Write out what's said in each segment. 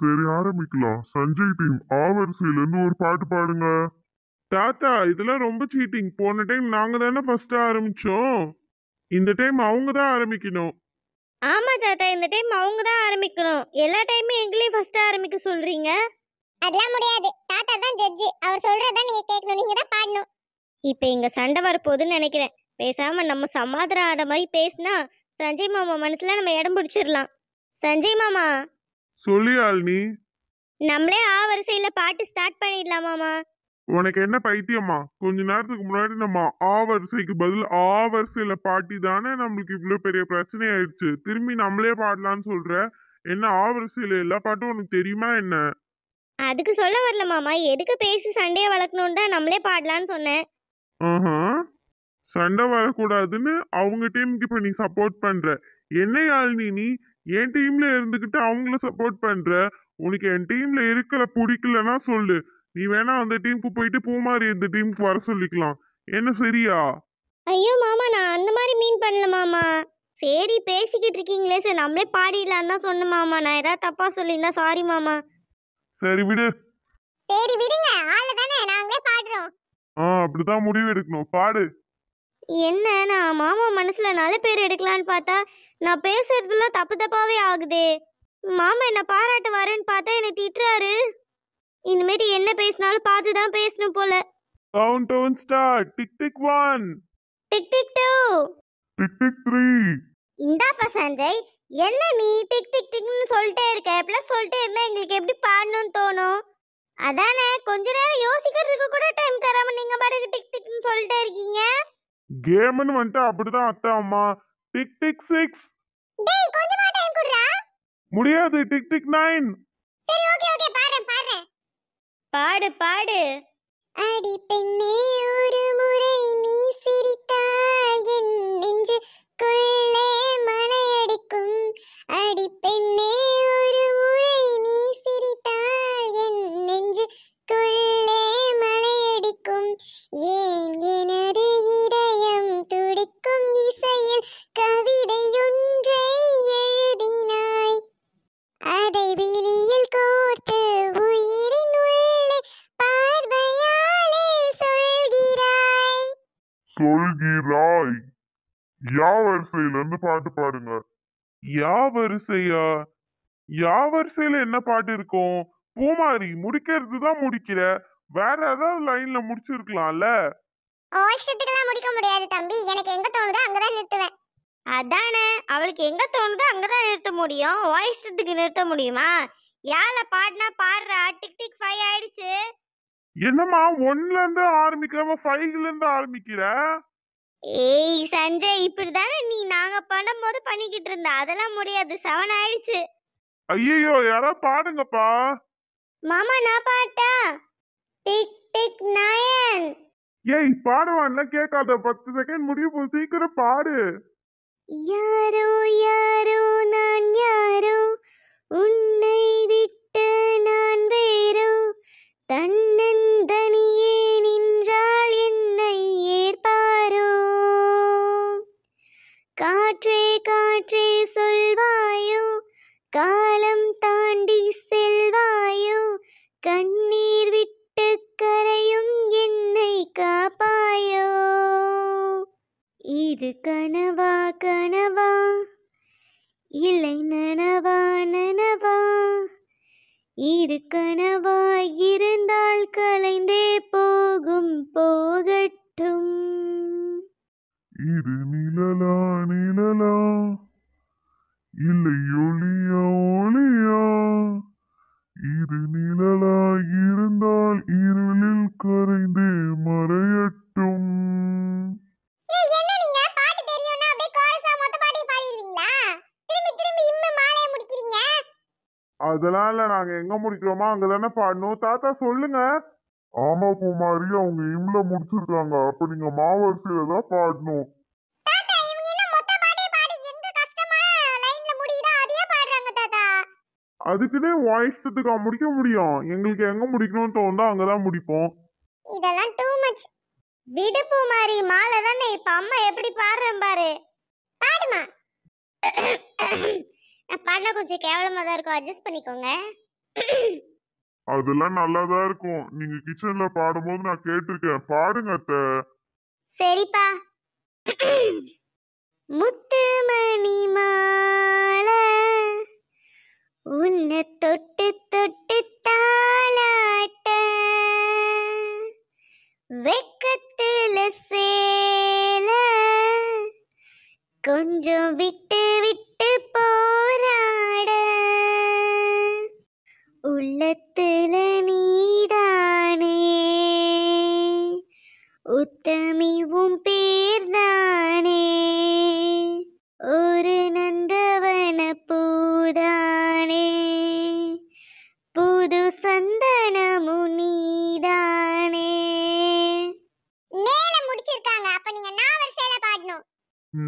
சரி ஆரம்பிக்கலாம் சஞ்சய் டீம் ஆவரிசையில இருந்து ஒரு பாட்டு பாடுங்க தாத்தா இதெல்லாம் ரொம்ப சீட்டிங் போன டைம் நாங்க தானே ஃபர்ஸ்ட் ஆரம்பிச்சோம் இந்த டைம் அவங்க தான் ஆரம்பிக்கணும் ஆமா தாத்தா இந்த டைம் அவங்க தான் ஆரம்பிக்கணும் எல்லா டைமும் எங்களையும் ஃபர்ஸ்ட் ஆரம்பிக்க சொல்றீங்க அதெல்லாம் முடியாது தாத்தா தான் ஜட்ஜ் அவர் சொல்றத நீங்க கேட்கணும் நீங்க தான் பாடணும் இப்போ எங்க சண்டை வரப்போகுதுன்னு நினைக்கிறேன் பேசாம நம்ம சமாதானம் ஆட மாதிரி பேசினா சஞ்சய் மாமா மனசுல நம்ம இடம் பிடிச்சிடலாம் சஞ்சய் மாமா சொல்லியாள் நீ நம்மளே ஆ வரிசையில பாட்டு ஸ்டார்ட் பண்ணிடலாமாமா உனக்கு என்ன பைத்தியம்மா கொஞ்ச நேரத்துக்கு முன்னாடி நம்ம ஆ வரிசைக்கு பதில் ஆ வரிசையில பாட்டி தானே நம்மளுக்கு இவ்வளோ பெரிய பிரச்சனை ஆயிடுச்சு திரும்பி நம்மளே பாடலான்னு சொல்ற என்ன ஆ வரிசையில எல்லா பாட்டும் உனக்கு தெரியுமா என்ன அதுக்கு சொல்ல வரல மாமா எதுக்கு பேசி சண்டையை வளர்க்கணும்னு தான் நம்மளே பாடலான்னு சொன்னேன் ஆஹா சண்டை வரக்கூடாதுன்னு அவங்க டீமுக்கு இப்போ நீ சப்போர்ட் பண்ற என்ன யாழினி நீ என் டீம்ல இருந்துகிட்டு அவங்கள சப்போர்ட் பண்ற உனக்கு என் டீம்ல இருக்கல பிடிக்கலன்னா சொல்லு நீ வேணா அந்த டீமுக்கு போயிட்டு பூமாரி இந்த டீமுக்கு வர சொல்லிக்கலாம் என்ன சரியா ஐயோ மாமா நான் அந்த மாதிரி மீன் பண்ணல மாமா சரி பேசிக்கிட்டு இருக்கீங்களே சார் நம்மளே பாடிடலான்னு தான் சொன்னேன் மாமா நான் ஏதாவது தப்பா சொல்லினா சாரி மாமா சரி விடு சரி விடுங்க ஆளு தானே நாங்களே பாடுறோம் ஆ அப்படிதான் முடிவு எடுக்கணும் பாடு என்ன நான் மாமா மனசுல நல்ல பேர் எடுக்கலான்னு பார்த்தா நான் பேசுறதுல தப்பு தப்பாவே ஆகுதே மாமா என்ன பாராட்டுவாருன்னு பார்த்தா என்னை திட்டுறாரு இனிமேட்டு என்ன பேசினாலும் பார்த்து தான் பேசணும் போல countdown start tick tick 1 tick tick 2 tick tick 3 இந்தாப்பா சஞ்சய் என்ன நீ டிக் டிக் டிக்னு சொல்லிட்டே இருக்க எப்பலாம் சொல்லிட்டே இருந்தா எங்களுக்கு எப்படி பாடணும்னு தோணும் அதானே கொஞ்ச நேரம் யோசிக்கிறதுக்கு கூட டைம் தராம நீங்க பாட்டுக்கு டிக் டிக்னு சொல்லிட்டே இருக்கீங்க கேம்னு வந்துட்டு அப்படிதான் அத்தை அம்மா டிக் டிக் சிக்ஸ் டேய் கொஞ்சமா டைம் குடுறா முடியாது டிக் டிக் நைன் சரி ஓகே ஓகே பாரு பாரு பாடு பாடு அடி பெண்ணே ஒரு முறை சொல்கிறாய் யா வரிசையில இருந்து பாட்டு பாடுங்க யா வரிசையா யா வரிசையில என்ன பாட்டு இருக்கும் பூமாரி முடிக்கிறது தான் முடிக்கிற வேற ஏதாவது லைன்ல முடிச்சிருக்கலாம்ல இஷ்டத்துக்குலாம் முடிக்க முடியாது தம்பி எனக்கு எங்க தோணுதோ அங்கதான் நிறுத்துவேன் அதானே அவளுக்கு எங்க தோணுதோ அங்கதான் நிறுத்த முடியும் உன் நிறுத்த முடியுமா யாழ பாடினா பாடுறா டிக் டிக் ஃபைவ் ஆயிடுச்சு என்னம்மா ஒன்ல இருந்து ஆரம்பிக்கிறவ ஃபைவ்ல இருந்து ஆரம்பிக்கிற ஏய் சஞ்சய் இப்படிதானே நீ நாங்க பண்ணும்போது பண்ணிக்கிட்டு இருந்த அதெல்லாம் முடியாது செவன் ஆயிடுச்சு ஐயோ யாரா பாடுங்கப்பா மாமா நான் பாட்டா டிக் டிக் நயன் ஏய் பாடுவான்ல கேட்காத பத்து செகண்ட் முடிய போது சீக்கிரம் பாடு யாரோ யாரோ நான் யாரோ உன்னை தன்னந்தனியே நின்றால் என்னை ஏற்பாரோ காற்றே காற்றே சொல்வாயோ காலம் தாண்டி செல்வாயோ கண்ணீர் விட்டு கரையும் என்னை காப்பாயோ இது கனவா கனவா இல்லை நனவா இரு கலைந்தே போகும் போகட்டும் இது நிழலா நிழலா இல்லை ஒளியா ஒளியா இது நிழலாயிருந்தால் இருளில் கரைந்தே அதெல்லாம் இல்ல நாங்க எங்க முடிக்கிறோமோ அங்கதானே பாடணும் தாத்தா சொல்லுங்க ஆமா பூமாரி அவங்க இம்ல முடிச்சிருக்காங்க அப்ப நீங்க மாவரிசையில தான் பாடணும் அதுக்குன்னே அதுக்குதே வாய்ஸ்டத்துக்கு முடிக்க முடியும் எங்களுக்கு எங்க முடிக்கணும்னு தோணுதோ அங்கதான் முடிப்போம் இதெல்லாம் டூ மச் விடு மாதிரி மாலை தானே இப்ப அம்மா எப்படி பாடுறேன் பாரு பாடுமா பண்ண கொஞ்சம் கேவலமாக தான் இருக்கும் அட்ஜஸ்ட் பண்ணிக்கோங்க அதெல்லாம் நல்லா தான் இருக்கும் நீங்க கிச்சன்ல பாடும்போது நான் கேட்டிருக்கேன் பாடுங்க அத்த சரிப்பா முத்துமணி மால உன்னை தொட்டு தொட்டு தாளாட்ட வெக்கத்துல சேல கொஞ்சம் விட்டு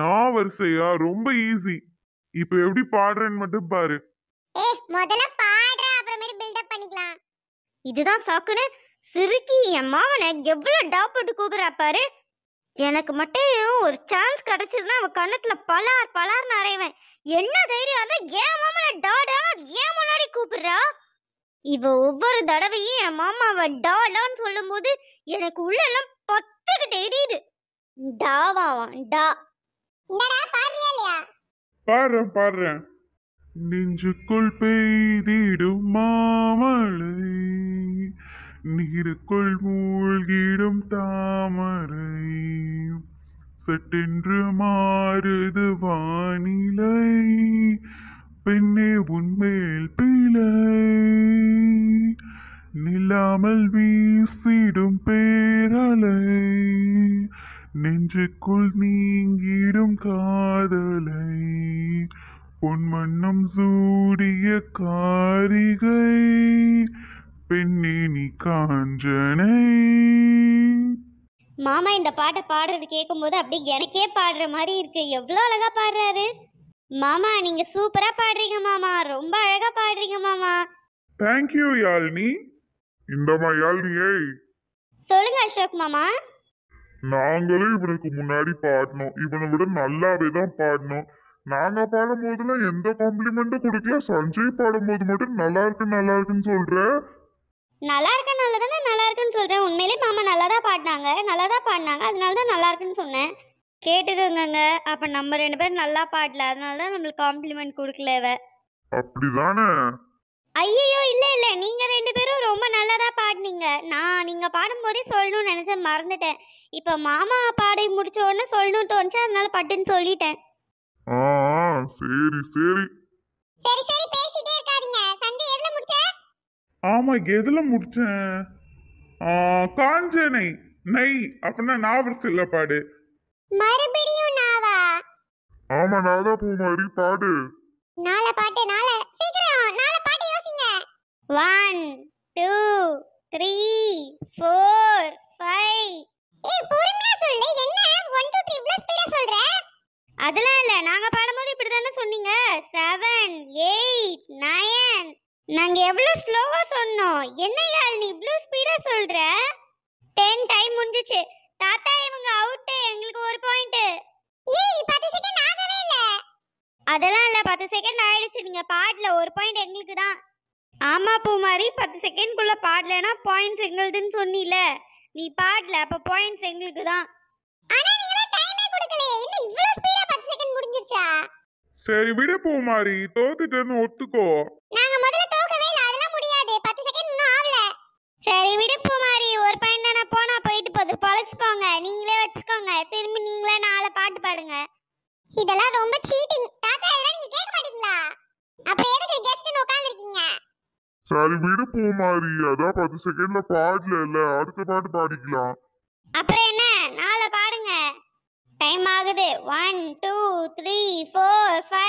நான் வரிசையா ரொம்ப ஈஸி இப்போ எப்படி பாடுறேன்னு மட்டும் பாரு ஏ முதல்ல பாடுற அப்புறமேட்டு பில்ட் அப் பண்ணிக்கலாம் இதுதான் சாக்குனு சிறுக்கி என் மாவனை எவ்வளவு டா போட்டு கூப்பிடுறா பாரு எனக்கு மட்டும் ஒரு சான்ஸ் கிடைச்சதுன்னா அவன் கண்ணத்துல பலார் பலார் நிறைவேன் என்ன தைரியம் அதான் ஏன் மாமனை டா ஏன் முன்னாடி கூப்பிடுறா இவ ஒவ்வொரு தடவையும் என் மாமாவை டா டான்னு சொல்லும் போது எனக்கு உள்ள எல்லாம் பத்துக்கிட்டு எரியுது டாவாவான் டா இந்தடா பாடுறியா இல்லையா பாடுறேன் பாடுறேன் நெஞ்சுக்குள் பெய்திடும் மாமழை நீருக்குள் மூழ்கிடும் தாமரை சட்டென்று மாறுது வானிலை பெண்ணே உன்மேல் பிழை நில்லாமல் வீசிடும் பேரலை நெஞ்சுக்குள் நீங்கி காதலை பொன்வண்ணம் சூடிய காரிகை பெண்ணினி காஞ்சனை மாமா இந்த பாட்டை பாடுறது கேட்கும்போது அப்படியே எனக்கே பாடுற மாதிரி இருக்கு எவ்வளோ அழகா பாடுறாரு மாமா நீங்க சூப்பரா பாடுறீங்க மாமா ரொம்ப அழகா பாடுறீங்க மாமா தேங்க்யூ யாழ்னி இந்த மாதிரி ஏய் சொல்லுங்க அசோக் மாமா நாங்களே இவனுக்கு முன்னாடி பாடணும் இவனை விட நல்லாவே தான் பாடணும் நாங்க பாடும் போதுலாம் எந்த காம்ப்ளிமெண்டும் கொடுக்கல சஞ்சய் பாடும் போது மட்டும் நல்லா இருக்கு நல்லா இருக்குன்னு சொல்ற நல்லா இருக்க நல்லா தானே நல்லா இருக்குன்னு சொல்றேன் உண்மையிலே மாமா நல்லா தான் பாடினாங்க நல்லா தான் பாடினாங்க அதனால தான் நல்லா இருக்குன்னு சொன்னேன் கேட்டுக்கோங்க அப்ப நம்ம ரெண்டு பேரும் நல்லா பாடல அதனால தான் நம்மளுக்கு காம்ப்ளிமெண்ட் கொடுக்கல அப்படிதானே ஐயோ இல்லை இல்லை நீங்கள் ரெண்டு பேரும் ரொம்ப நல்லதாக பாடினீங்க நான் நீங்கள் பாடும்போதே சொல்லணும்னு நினச்ச மறந்துட்டேன் இப்போ மாமா பாடி முடிச்ச உடனே சொல்லணும்னு தோணுச்சு அதனால பட்டுன்னு சொல்லிட்டேன் ஆ சரி சரி சரி சரி பேசிட்டே இருக்காதீங்க சந்தி எதில் முடிச்ச ஆமா எதில் முடிச்சேன் ஆ, காஞ்சனை நை அப்படின்னா நாவர் சில்ல பாடு மறுபடியும் நாவா ஆமா நான் தான் மாதிரி பாடு நாளை பாட்டு one two three four five ஏ பொறுமையா சொல்லு என்ன ஒன் டூ த்ரீ ப்ளஸ் ஸ்பீடா சொல்ற அதெல்லாம் இல்ல நாங்க பாடும்போது இப்படி தானே சொன்னீங்க செவன் எயிட் நயன் நாங்க எவ்வளவு ஸ்லோவா சொன்னோம் என்னையா நீ இவ்வளவு ஸ்பீடா சொல்ற டென் டைம் முடிஞ்சிச்சு தாத்தா இவங்க அவுட்டு எங்களுக்கு ஒரு பாயிண்ட் பத்து செகண்ட் ஆகவே அதெல்லாம் இல்ல பத்து செகண்ட் ஆயிடுச்சு நீங்க பாட்டுல ஒரு பாயிண்ட் எங்களுக்கு தான் பூ பூமாரி பத்து செகண்ட்குள்ள பாடலைன்னா பாயிண்ட்ஸ் எங்களுதுன்னு சொன்னில நீ பாடல அப்போ பாயிண்ட்ஸ் எங்களுக்கு தான் ஆனால் நீங்க தான் டைமே கொடுக்கலையே என்ன இவ்வளோ ஸ்பீடா பத்து செகண்ட் முடிஞ்சிருச்சா சரி விட பூமாரி தோத்துட்டேன்னு ஒத்துக்கோ நாங்க முதல்ல தோக்கவே இல்ல அதெல்லாம் முடியாது பத்து செகண்ட் இன்னும் ஆகல சரி விடு பூமாரி ஒரு பாயிண்ட் தானே போனா போயிட்டு போகுது பொழைச்சிப்போங்க நீங்களே வச்சுக்கோங்க திரும்பி நீங்களே நாளை பாட்டு பாடுங்க இதெல்லாம் ரொம்ப சீட்டிங் தாத்தா இதெல்லாம் நீங்க கேட்க மாட்டீங்களா அப்ப எதுக்கு சரி விடு பூமாரி அதான் பத்து செகண்ட்ல பாடல இல்ல அடுத்த பாட்டு பாடிக்கலாம் அப்புறம் என்ன நாளை பாடுங்க டைம் ஆகுது one two three four five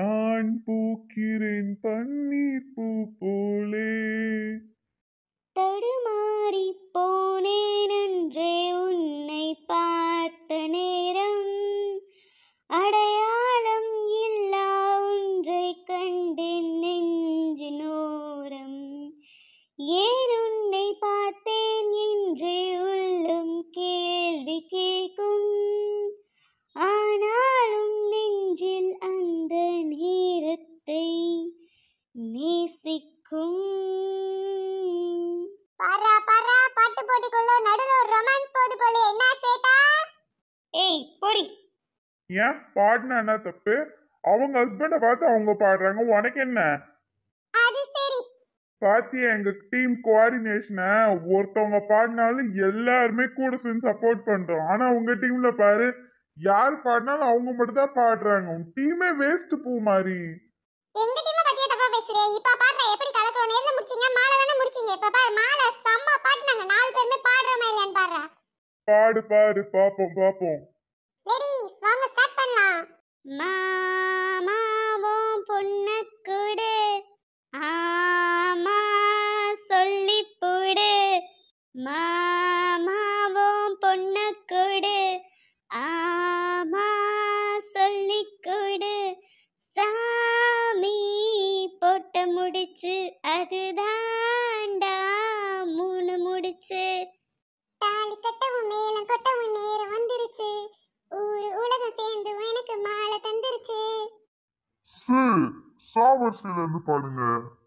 நான் பூக்கிறேன் பன்னீர் பூ போலே தடுமாறி போனேன் என்றே உன்னை பார்த்த நேரம் அடையாளம் இல்லா ஒன்றை கண்டேன் நெஞ்சினோரம் ஏன் பாடினா என்ன தப்பு அவங்க ஹஸ்பண்ட பார்த்து அவங்க பாடுறாங்க உனக்கு என்ன பாத்தியா எங்க டீம் கோஆர்டினேஷனை ஒருத்தவங்க பாடினாலும் எல்லாருமே கூட சேர்ந்து சப்போர்ட் பண்றோம் ஆனா உங்க டீம்ல பாரு யார் பாடினாலும் அவங்க மட்டும் தான் பாடுறாங்க உன் டீமே வேஸ்ட் பூ மாதிரி எங்க தானே பாரு பாடு பாடு பாப்போம் பாப்போம் மாமாவும் பொண்ணுக்குடு ஆமா சொல்லிப்புடு மாமாவும் பொண்ணக்குடு ஆமா சொல்லிக்குடு சாமி போட்ட முடிச்சு அதுதான் யூனிவர்சிட்டியில இருந்து பாருங்க